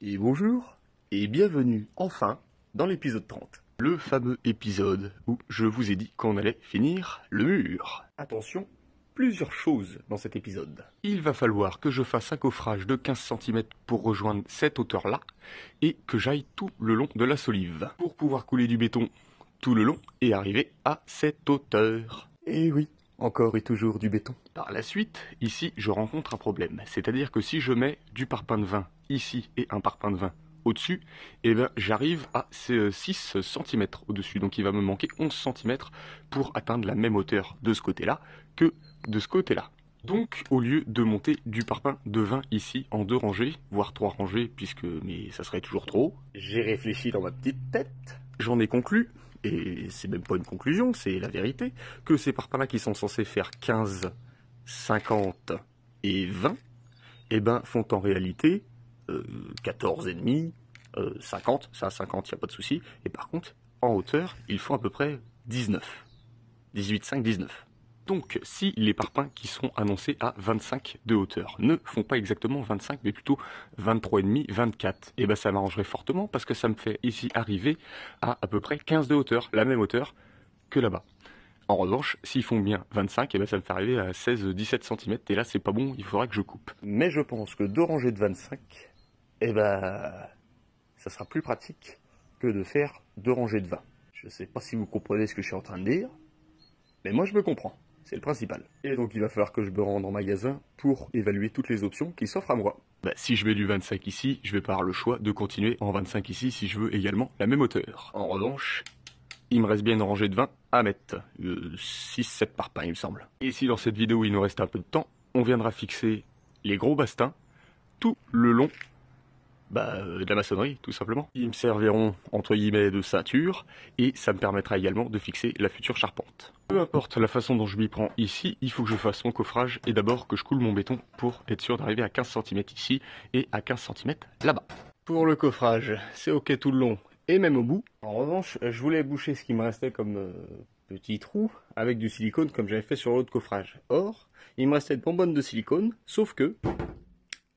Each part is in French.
Et bonjour, et bienvenue enfin dans l'épisode 30. Le fameux épisode où je vous ai dit qu'on allait finir le mur. Attention, plusieurs choses dans cet épisode. Il va falloir que je fasse un coffrage de 15 cm pour rejoindre cette hauteur-là, et que j'aille tout le long de la solive, pour pouvoir couler du béton tout le long et arriver à cette hauteur. Et eh oui, encore et toujours du béton. Par la suite, ici, je rencontre un problème, c'est-à-dire que si je mets du parpaing de vin ici et un parpaing de vin au-dessus, et eh ben, j'arrive à ces 6 cm au-dessus. Donc il va me manquer 11 cm pour atteindre la même hauteur de ce côté-là que de ce côté-là. Donc au lieu de monter du parpaing de vin ici en deux rangées, voire trois rangées, puisque mais ça serait toujours trop, j'ai réfléchi dans ma petite tête, j'en ai conclu, et c'est même pas une conclusion, c'est la vérité, que ces parpaings-là qui sont censés faire 15, 50 et 20, eh ben font en réalité 14,5, euh, 50, euh, ça à 50, il n'y a pas de souci. Et par contre, en hauteur, il faut à peu près 19. 18, 5, 19. Donc, si les parpaings qui sont annoncés à 25 de hauteur ne font pas exactement 25, mais plutôt 23,5, 24, et eh ben ça m'arrangerait fortement parce que ça me fait ici arriver à à peu près 15 de hauteur, la même hauteur que là-bas. En revanche, s'ils font bien 25, et eh ben ça me fait arriver à 16-17 cm, et là c'est pas bon, il faudra que je coupe. Mais je pense que deux rangées de 25, eh ben, ça sera plus pratique que de faire deux rangées de vin. Je ne sais pas si vous comprenez ce que je suis en train de dire, mais moi je me comprends. C'est le principal. Et donc il va falloir que je me rende en magasin pour évaluer toutes les options qui s'offrent à moi. Bah, si je mets du 25 ici, je vais pas avoir le choix de continuer en 25 ici si je veux également la même hauteur. En revanche, il me reste bien une rangée de 20 à mettre. 6-7 par pain, il me semble. Et si dans cette vidéo il nous reste un peu de temps, on viendra fixer les gros bastins tout le long bah, euh, de la maçonnerie, tout simplement. Ils me serviront, entre guillemets, de ceinture, et ça me permettra également de fixer la future charpente. Peu importe la façon dont je m'y prends ici, il faut que je fasse mon coffrage, et d'abord que je coule mon béton pour être sûr d'arriver à 15 cm ici, et à 15 cm là-bas. Pour le coffrage, c'est ok tout le long, et même au bout. En revanche, je voulais boucher ce qui me restait comme euh, petit trou avec du silicone comme j'avais fait sur l'autre coffrage. Or, il me restait de bonbonne de silicone, sauf que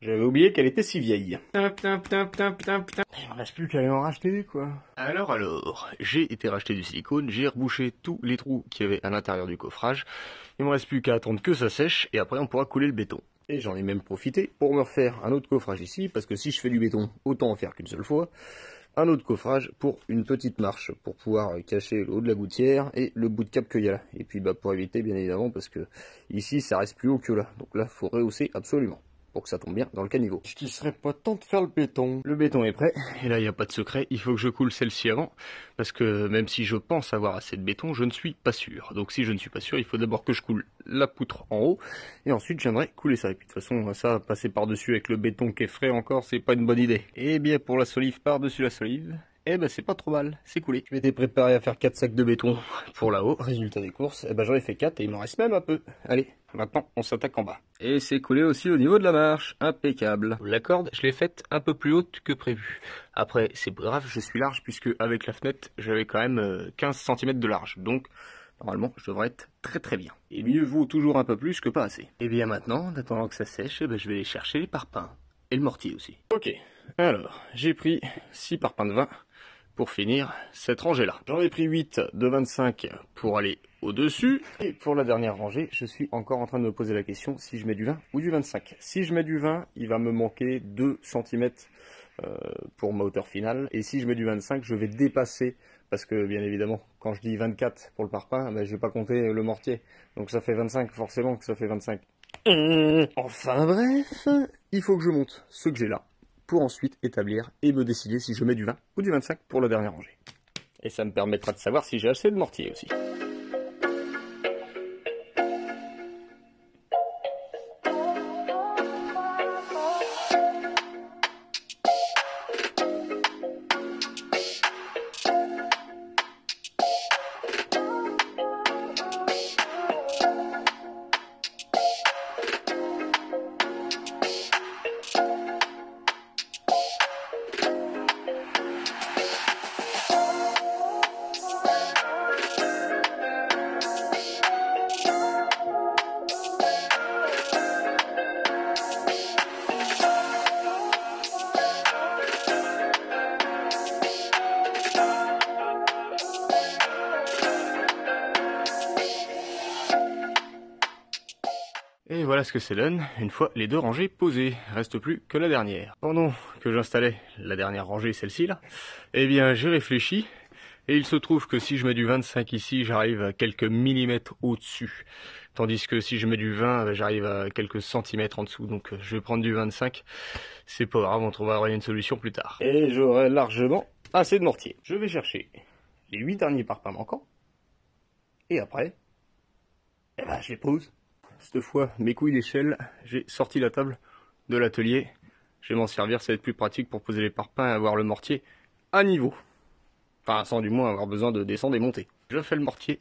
j'avais oublié qu'elle était si vieille. Il me reste plus qu'à aller en racheter, quoi. Alors, alors, j'ai été racheter du silicone, j'ai rebouché tous les trous qu'il y avait à l'intérieur du coffrage. Il me reste plus qu'à attendre que ça sèche et après on pourra couler le béton. Et j'en ai même profité pour me refaire un autre coffrage ici, parce que si je fais du béton, autant en faire qu'une seule fois. Un autre coffrage pour une petite marche, pour pouvoir cacher le haut de la gouttière et le bout de cap qu'il y a là. Et puis bah pour éviter bien évidemment parce que ici ça reste plus haut que là. Donc là il faut rehausser absolument pour que ça tombe bien dans le caniveau. Ce qu'il serait pas temps de faire le béton. Le béton est prêt, et là il n'y a pas de secret, il faut que je coule celle-ci avant, parce que même si je pense avoir assez de béton, je ne suis pas sûr. Donc si je ne suis pas sûr, il faut d'abord que je coule la poutre en haut, et ensuite je viendrai couler ça. Et puis de toute façon, ça, passer par-dessus avec le béton qui est frais encore, c'est pas une bonne idée. Et eh bien pour la solive, par-dessus la solive, eh ben c'est pas trop mal, c'est coulé. Je m'étais préparé à faire 4 sacs de béton pour là-haut, résultat des courses, eh ben j'en ai fait 4 et il m'en reste même un peu. Allez, maintenant on s'attaque en bas. Et c'est coulé aussi au niveau de la marche, impeccable. La corde, je l'ai faite un peu plus haute que prévu. Après, c'est grave, je suis large puisque avec la fenêtre, j'avais quand même 15 euh, cm de large, donc normalement je devrais être très très bien. Et mieux vaut toujours un peu plus que pas assez. Et eh bien maintenant, en attendant que ça sèche, eh ben, je vais aller chercher les parpaings. Et le mortier aussi. Ok, alors j'ai pris 6 parpaings de vin pour finir cette rangée-là. J'en ai pris 8 de 25 pour aller au-dessus. Et pour la dernière rangée, je suis encore en train de me poser la question si je mets du 20 ou du 25. Si je mets du 20, il va me manquer 2 cm euh, pour ma hauteur finale. Et si je mets du 25, je vais dépasser, parce que bien évidemment, quand je dis 24 pour le parpaing, eh ben, je vais pas compter le mortier. Donc ça fait 25, forcément que ça fait 25. Enfin bref, il faut que je monte ce que j'ai là pour ensuite établir et me décider si je mets du 20 ou du 25 pour le dernier rangée. Et ça me permettra de savoir si j'ai assez de mortier aussi. que c'est l'une une fois les deux rangées posées, reste plus que la dernière. Pendant que j'installais la dernière rangée, celle-ci là, eh bien j'ai réfléchi, et il se trouve que si je mets du 25 ici, j'arrive à quelques millimètres au-dessus. Tandis que si je mets du 20, ben, j'arrive à quelques centimètres en dessous. Donc je vais prendre du 25. C'est pas grave, on trouvera une solution plus tard. Et j'aurai largement assez de mortier. Je vais chercher les 8 derniers parpaings manquants. Et après, eh ben, je les pose cette fois mes couilles d'échelle, j'ai sorti la table de l'atelier. Je vais m'en servir, ça va être plus pratique pour poser les parpaings et avoir le mortier à niveau. Enfin, sans du moins avoir besoin de descendre et monter. Je fais le mortier,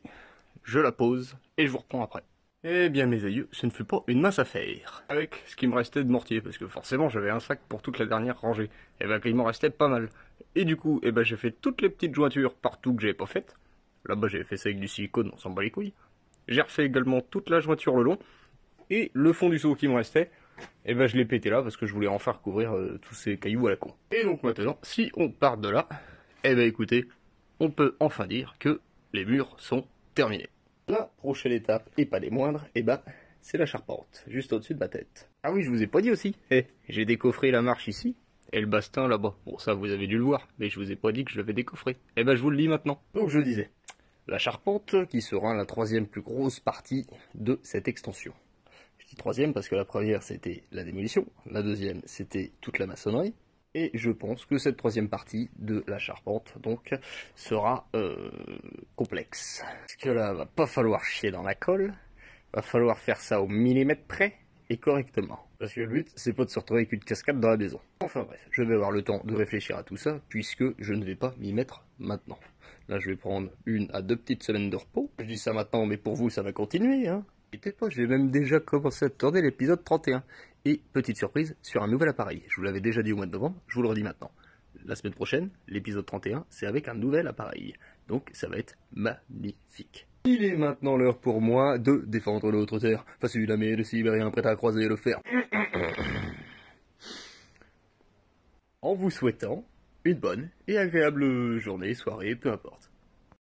je la pose et je vous reprends après. Eh bien mes aïeux, ce ne fut pas une mince affaire. Avec ce qui me restait de mortier, parce que forcément j'avais un sac pour toute la dernière rangée. Et eh bien, il m'en restait pas mal. Et du coup, eh ben j'ai fait toutes les petites jointures partout que j'avais pas faites. Là-bas j'avais fait ça avec du silicone, on s'en bat les couilles. J'ai refait également toute la jointure le long. Et le fond du seau qui me restait, et eh ben je l'ai pété là parce que je voulais en faire couvrir euh, tous ces cailloux à la con. Et donc maintenant, si on part de là, eh ben écoutez, on peut enfin dire que les murs sont terminés. La prochaine étape, et pas les moindres, eh ben c'est la charpente, juste au-dessus de ma tête. Ah oui, je vous ai pas dit aussi, eh, j'ai décoffré la marche ici, et le bastin là-bas. Bon ça vous avez dû le voir, mais je vous ai pas dit que je l'avais décoffré. Eh ben je vous le dis maintenant. Donc je disais, la charpente qui sera la troisième plus grosse partie de cette extension. Je dis troisième parce que la première c'était la démolition, la deuxième c'était toute la maçonnerie, et je pense que cette troisième partie de la charpente donc sera euh, complexe. Parce que là va pas falloir chier dans la colle, va falloir faire ça au millimètre près et correctement. Parce que le but c'est pas de se retrouver avec une cascade dans la maison. Enfin bref, je vais avoir le temps de réfléchir à tout ça puisque je ne vais pas m'y mettre maintenant. Là, je vais prendre une à deux petites semaines de repos. Je dis ça maintenant, mais pour vous, ça va continuer. Hein. N'hésitez pas, j'ai même déjà commencé à tourner l'épisode 31. Et petite surprise, sur un nouvel appareil. Je vous l'avais déjà dit au mois de novembre, je vous le redis maintenant. La semaine prochaine, l'épisode 31, c'est avec un nouvel appareil. Donc ça va être magnifique. Il est maintenant l'heure pour moi de défendre l'autre terre. Face à mais le Sibérien prêt à croiser le fer. en vous souhaitant une bonne et agréable journée, soirée, peu importe.